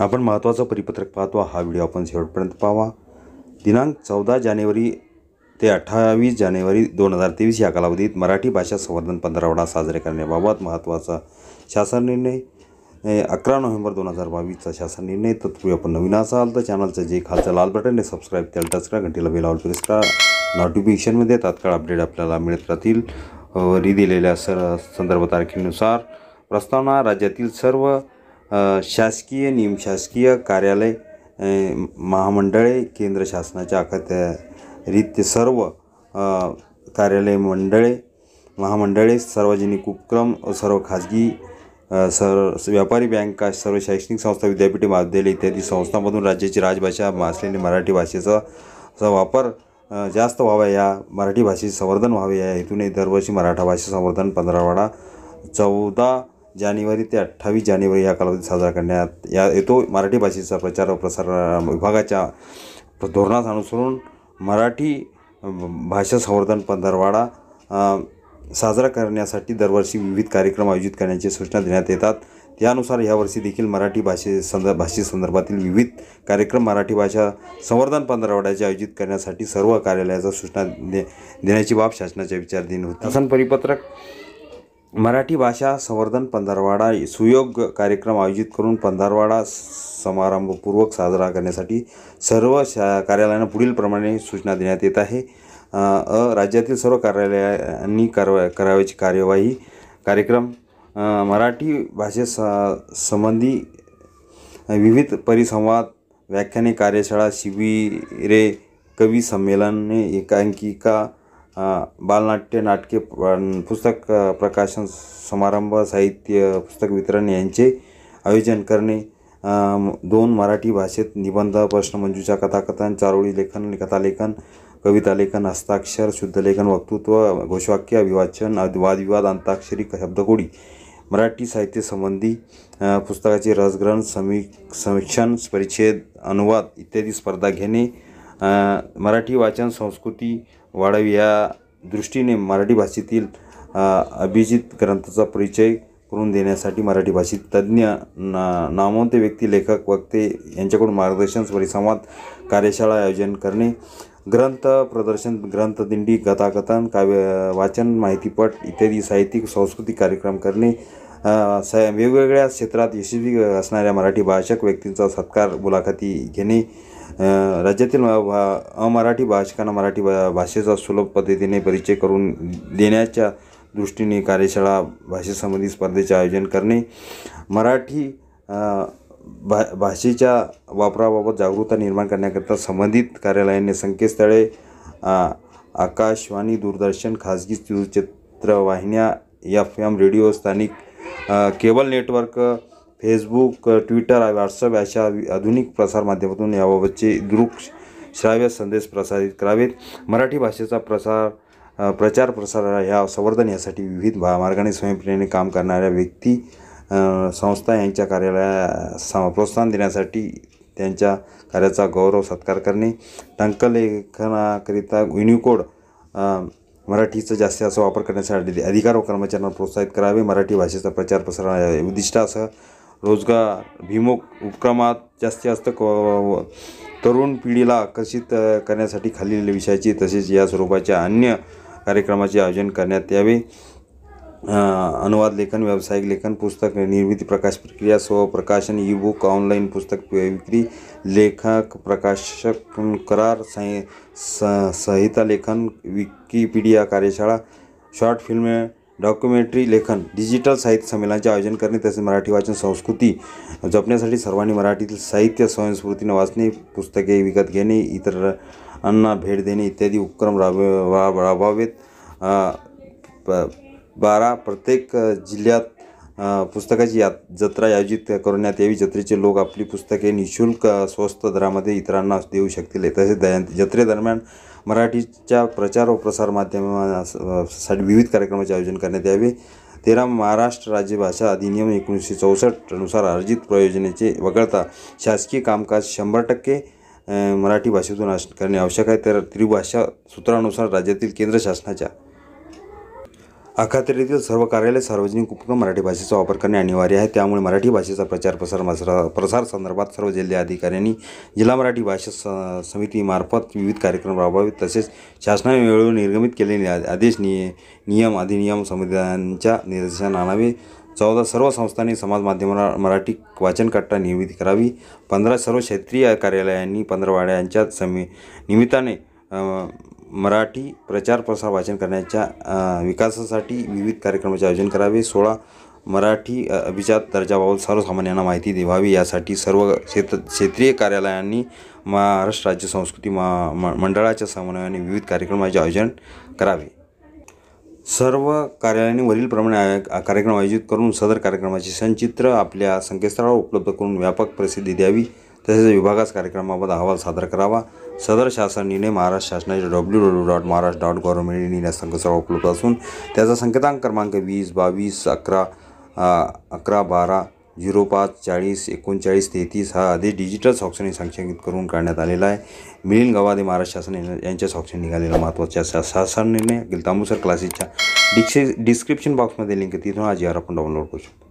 आपण महत्त्वाचं परिपत्रक पाहतो हा व्हिडिओ आपण शेवटपर्यंत पाहावा दिनांक चौदा जानेवारी ते अठ्ठावीस जानेवारी दोन हजार तेवीस या कालावधीत मराठी भाषा संवर्धन पंधरावडा साजरा करण्याबाबत महत्त्वाचा शासन निर्णय अकरा नोव्हेंबर दोन हजार बावीसचा शासन निर्णय तत्पूर्वी आपण नवीन असाल तर चॅनलचं जे खालचं लाल बटन आहे सबस्क्राईब त्याला टच करा घंटीला बेलावर प्रेस करा नोटिफिकेशनमध्ये तात्काळ अपडेट आपल्याला मिळत राहतील दिलेल्या स संदर्भ तारखेनुसार प्रस्तावना राज्यातील सर्व शासकीय निमशासकीय कार्यालय महामंडळे केंद्र शासनाच्या अखत्यारीत सर्व कार्यालय मंडळे महामंडळे सार्वजनिक उपक्रम सर्व खाजगी सर व्यापारी बँका सर्व शैक्षणिक संस्था विद्यापीठे महाविद्यालय इत्यादी संस्थांमधून राज्याची राजभाषा असलेली मराठी भाषेचा वापर जास्त व्हावा या मराठी भाषेचे संवर्धन व्हावे या हेतूने दरवर्षी मराठा भाषा संवर्धन पंधरावाडा चौदा जानेवारी ते अठ्ठावीस जानेवारी या कालावधीत साजरा करण्यात या येतो मराठी भाषेचा प्रचार व प्रसार विभागाच्या धोरणास अनुसरून मराठी भाषा संवर्धन पंधरवाडा साजरा करण्यासाठी दरवर्षी विविध कार्यक्रम आयोजित करण्याची सूचना देण्यात येतात त्यानुसार यावर्षी देखील मराठी भाषे संदर्भ भाषेसंदर्भातील विविध कार्यक्रम मराठी भाषा संवर्धन पंधरवड्याचे आयोजित करण्यासाठी सर्व कार्यालयाचा सूचना दे देण्याची बाब शासनाच्या विचारधीन होती शासन परिपत्रक मराठी भाषा संवर्धन पंधरवाडा सुयोग कार्यक्रम आयोजित करून पंधरवाडा समारंभपूर्वक साजरा करण्यासाठी सर्व शा कार्यालयांना पुढीलप्रमाणे सूचना देण्यात येत आहे अ राज्यातील सर्व कार्यालयांनी कारवा करावयाची कार्यवाही कार्यक्रम मराठी भाषेसंबंधी संबंधी विविध परिसंवाद व्याख्याने कार्यशाळा शिबिरे कवी संमेलने एकांकिका बालनाट्य नाटके पुस्तक प्रकाशन समारंभ साहित्य पुस्तक वितरण यांचे आयोजन करणे दोन मराठी भाषेत निबंध प्रश्नमंजूच्या कथाकथन चारोळी लेखन कथालेखन कवितालेखन हस्ताक्षर शुद्धलेखन वक्तृत्व घोषवाक्य अभिवाचन वादविवाद अंताक्षरी शब्दकोडी मराठी साहित्य संबंधी पुस्तकाचे रसग्रहण समी समीक्षण परिच्छेद अनुवाद इत्यादी स्पर्धा घेणे मराठी वाचन संस्कृती वाढावी या दृष्टीने मराठी भाषेतील अभिजित ग्रंथाचा परिचय करून देण्यासाठी मराठी भाषेत तज्ज्ञ ना नामवंत व्यक्ती लेखक वक्ते यांच्याकडून मार्गदर्शन परिसंवाद कार्यशाळा आयोजन करणे ग्रंथ प्रदर्शन ग्रंथदिंडी कथाकथन काव्य वाचन माहितीपट इत्यादी साहित्यिक सांस्कृतिक कार्यक्रम करणे स वेगवेगळ्या क्षेत्रात यशस्वी असणाऱ्या मराठी भाषक व्यक्तींचा सत्कार मुलाखती घेणे राज्यातील अमराठी भाषकांना मराठी भा भाषेचा सुलभ पद्धतीने परिचय करून देण्याच्या दृष्टीने कार्यशाळा भाषेसंबंधी स्पर्धेचे आयोजन करणे मराठी भा भाषेच्या वापराबाबत जागरूकता निर्माण करण्याकरता संबंधित कार्यालयाने संकेतस्थळे आकाशवाणी दूरदर्शन खाजगी चित्रवाहिन्या एफ एम रेडिओ स्थानिक cable network Facebook Twitter WhatsApp अशा आधुनिक प्रसारमाध्यमातून याबाबतचे दृक श्राव्य संदेश प्रसारित करावेत मराठी भाषेचा प्रसार प्रचार प्रसार ह्या संवर्धन यासाठी विविध मार्गाने स्वयंप्रेरणे काम करणाऱ्या व्यक्ती संस्था यांच्या कार्याला प्रोत्साहन देण्यासाठी त्यांच्या कार्याचा गौरव सत्कार करणे टंकलेखनाकरिता युनिकोड मराठीचा जास्ती असं वापर करण्यासाठी अधिकार व कर्मचाऱ्यांना प्रोत्साहित करावे मराठी भाषेचा प्रचार प्रसार उद्दिष्टासह भिमुख उपक्रमात जास्ती जास्त क तरुण पिढीला आकर्षित करण्यासाठी खालील विषयाची तसेच या स्वरूपाच्या अन्य कार्यक्रमाचे आयोजन करण्यात यावे अनुवाद लेखन व्यावसायिक लेखन पुस्तक निर्मिती प्रकाश प्रक्रिया प्रकाशन ई बुक ऑनलाईन पुस्तक विक्री लेखक प्रकाशक करार संहिता लेखन विकिपीडिया कार्यशाळा शॉर्ट फिल्म डॉक्युमेंटरी लेखन डिजिटल साहित्य संमेलनाचे आयोजन करणे तसेच मराठी वाचन संस्कृती जपण्यासाठी सर्वांनी मराठीतील साहित्य स्वयंस्फूर्तीने वाचणे पुस्तके विकत घेणे इतरांना भेट देणे इत्यादी उपक्रम राब प बारा प्रत्येक जिल्ह्यात पुस्तकाची या जत्रा आयोजित करण्यात यावी जत्रेचे लोक आपली पुस्तके निशुल्क स्वस्त दरामध्ये इतरांना देऊ शकतील तसेच दया जत्रेदरम्यान मराठीच्या प्रचार व प्रसार माध्यमासाठी विविध कार्यक्रमाचे आयोजन करण्यात यावे तेरा महाराष्ट्र राज्यभाषा अधिनियम एकोणीसशे चौसष्टनुसार अर्जित प्रयोजनेचे वगळता शासकीय कामकाज शंभर टक्के मराठी भाषेतून करणे आवश्यक आहे तर त्रिभाषा सूत्रानुसार राज्यातील केंद्र शासनाच्या अखात्यारीतील सर्व कार्यालय सार्वजनिक उपक्रम मराठी भाषेचा वापर करणे अनिवार्य आहे त्यामुळे मराठी भाषेचा प्रचार प्रसार प्रसार संदर्भात सर्व जिल्हा अधिकाऱ्यांनी जिल्हा मराठी भाषा स समितीमार्फत विविध कार्यक्रम राबवावेत तसेच शासनाने वेळोवेळी निर्गमित केलेले आदेश निय नियम अधिनियम समुदायांच्या निर्देशांना आणावे चौदा सर्व संस्थांनी समाज माध्यमाला मराठी वाचनकट्टा निर्मिती करावी पंधरा सर्व क्षेत्रीय कार्यालयांनी पंधरा वाड्यांच्या निमित्ताने मराठी प्रचार प्रसार वाचन करण्याच्या विकासासाठी विविध कार्यक्रमाचे आयोजन करावे सोळा मराठी अभिजात दर्जाबाबत सर्वसामान्यांना माहिती देवावी यासाठी सर्व क्षेत्र क्षेत्रीय कार्यालयांनी महाराष्ट्र राज्य संस्कृती महा मंडळाच्या समन्वयाने विविध कार्यक्रमाचे आयोजन करावे सर्व कार्यालयांनी वरीलप्रमाणे आय कार्यक्रम आयोजित करून सदर कार्यक्रमाचे संचित्र आपल्या संकेतस्थळावर उपलब्ध करून व्यापक प्रसिद्धी द्यावी तसेच विभागास कार्यक्रमाबाबत अहवाल सादर करावा सदर शासन निर्णय महाराष्ट्र शासनाच्या W W dot Maharashtra dot government Indian संघ सर्व उपलब्ध असून त्याचा संकेतांक क्रमांक वीस बावीस अकरा अकरा बारा झिरो पाच चाळीस एकोणचाळीस तेहतीस हा आधी डिजिटल सॉक्शन संक्षेपित करून काढण्यात आलेला आहे मिलिंद गवादे महाराष्ट्र शासन यांच्या सॉक्शन निघालेला महत्त्वाचा शासन निर्णय गिलतामुसर क्लासेसच्या डिक्से डिस्क्रिप्शन बॉक्समध्ये लिंक तिथून आज यार आपण डाउनलोड करू शकतो